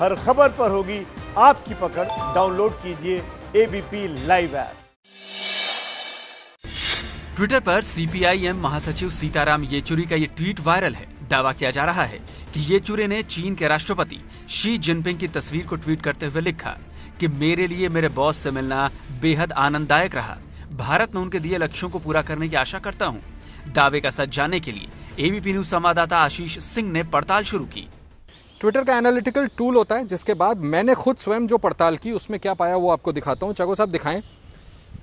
हर खबर पर होगी आपकी पकड़ डाउनलोड कीजिए एबीपी लाइव ऐप ट्विटर पर सीपीआईएम महासचिव सीताराम येचुरी का ये ट्वीट वायरल है दावा किया जा रहा है कि येचुरी ने चीन के राष्ट्रपति शी जिनपिंग की तस्वीर को ट्वीट करते हुए लिखा कि मेरे लिए मेरे बॉस से मिलना बेहद आनंददायक रहा भारत में उनके दिए लक्ष्यों को पूरा करने की आशा करता हूँ दावे का सच जानने के लिए एबीपी न्यूज संवाददाता आशीष सिंह ने पड़ताल शुरू की ट्विटर का एनालिटिकल टूल होता है जिसके बाद मैंने खुद स्वयं जो पड़ताल की उसमें क्या पाया वो आपको दिखाता हूँ चागो साहब दिखाएं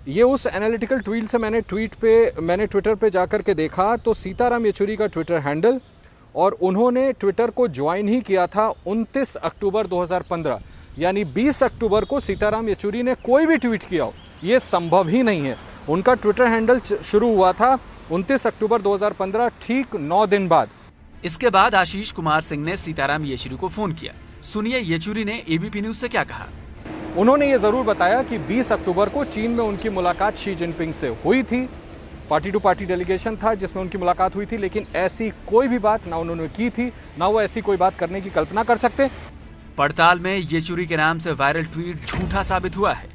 ये उस एनालिटिकल ट्वीट से मैंने ट्वीट पे मैंने ट्विटर पे जा कर के देखा तो सीताराम येचुरी का ट्विटर हैंडल और उन्होंने ट्विटर को ज्वाइन ही किया था 29 अक्टूबर 2015 यानी 20 अक्टूबर को सीताराम येचुरी ने कोई भी ट्वीट किया हो ये संभव ही नहीं है उनका ट्विटर हैंडल शुरू हुआ था 29 अक्टूबर 2015 ठीक नौ दिन बाद इसके बाद आशीष कुमार सिंह ने सीताराम येचुरी को फोन किया सुनिए येचुरी ने एबीपी न्यूज से क्या कहा उन्होंने ये जरूर बताया कि 20 अक्टूबर को चीन में उनकी मुलाकात शी जिनपिंग से हुई थी पार्टी टू पार्टी डेलीगेशन था जिसमें उनकी मुलाकात हुई थी लेकिन ऐसी कोई भी बात ना उन्होंने की थी ना वो ऐसी कोई बात करने की कल्पना कर सकते पड़ताल में येचुरी के नाम से वायरल ट्वीट झूठा साबित हुआ है